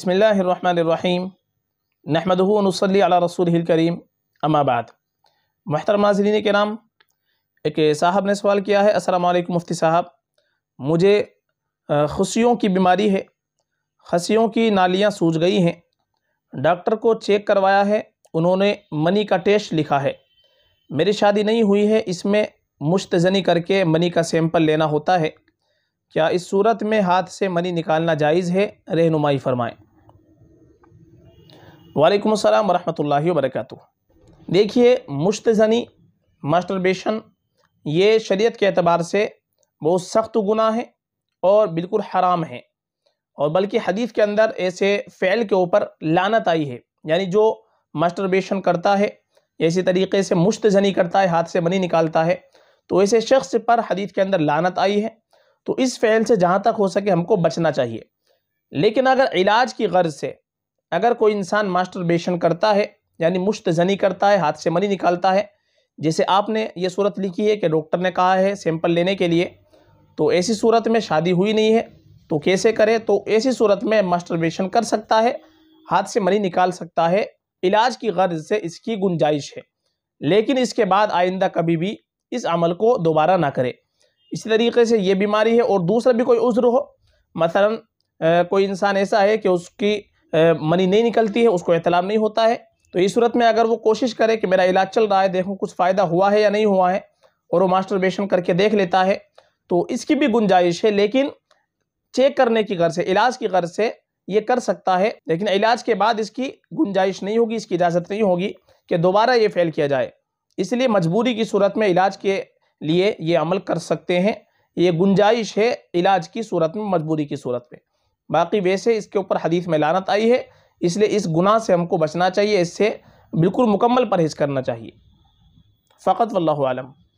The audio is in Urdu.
بسم اللہ الرحمن الرحیم نحمد نصلی علی علیہ رسول الکریم بعد محترم ناظرین کے نام ایک صاحب نے سوال کیا ہے السلام علیکم مفتی صاحب مجھے خسیوں کی بیماری ہے خسیوں کی نالیاں سوج گئی ہیں ڈاکٹر کو چیک کروایا ہے انہوں نے منی کا ٹیسٹ لکھا ہے میری شادی نہیں ہوئی ہے اس میں مشتزنی کر کے منی کا سیمپل لینا ہوتا ہے کیا اس صورت میں ہاتھ سے منی نکالنا جائز ہے رہنمائی فرمائیں وعلیکم السلام ورحمۃ اللہ وبرکاتہ دیکھیے مشت زنی یہ شریعت کے اعتبار سے بہت سخت گناہ ہے اور بالکل حرام ہے اور بلکہ حدیث کے اندر ایسے فعل کے اوپر لانت آئی ہے یعنی جو ماسٹربیشن کرتا ہے یا اسی طریقے سے مشت زنی کرتا ہے ہاتھ سے منی نکالتا ہے تو ایسے شخص پر حدیث کے اندر لانت آئی ہے تو اس فعل سے جہاں تک ہو سکے ہم کو بچنا چاہیے لیکن اگر علاج کی غرض سے اگر کوئی انسان ماسٹر بیشن کرتا ہے یعنی مشت زنی کرتا ہے ہاتھ سے منی نکالتا ہے جیسے آپ نے یہ صورت لکھی ہے کہ ڈاکٹر نے کہا ہے سیمپل لینے کے لیے تو ایسی صورت میں شادی ہوئی نہیں ہے تو کیسے کرے تو ایسی صورت میں ماسٹر بیشن کر سکتا ہے ہاتھ سے منی نکال سکتا ہے علاج کی غرض سے اس کی گنجائش ہے لیکن اس کے بعد آئندہ کبھی بھی اس عمل کو دوبارہ نہ کرے اسی طریقے سے یہ بیماری ہے اور دوسرا بھی کوئی عذر ہو مثلا کوئی انسان ایسا ہے کہ اس کی منی نہیں نکلتی ہے اس کو احتلام نہیں ہوتا ہے تو اس صورت میں اگر وہ کوشش کرے کہ میرا علاج چل رہا ہے دیکھوں کچھ فائدہ ہوا ہے یا نہیں ہوا ہے اور وہ ماسٹر بیشن کر کے دیکھ لیتا ہے تو اس کی بھی گنجائش ہے لیکن چیک کرنے کی غرض سے علاج کی غرض سے یہ کر سکتا ہے لیکن علاج کے بعد اس کی گنجائش نہیں ہوگی اس کی اجازت نہیں ہوگی کہ دوبارہ یہ فیل کیا جائے اس لیے مجبوری کی صورت میں علاج کے لیے یہ عمل کر سکتے ہیں یہ گنجائش ہے علاج کی صورت میں مجبوری کی صورت میں باقی ویسے اس کے اوپر حدیث میں لانت آئی ہے اس لیے اس گناہ سے ہم کو بچنا چاہیے اس سے بالکل مکمل پرہیز کرنا چاہیے فقط واللہ عالم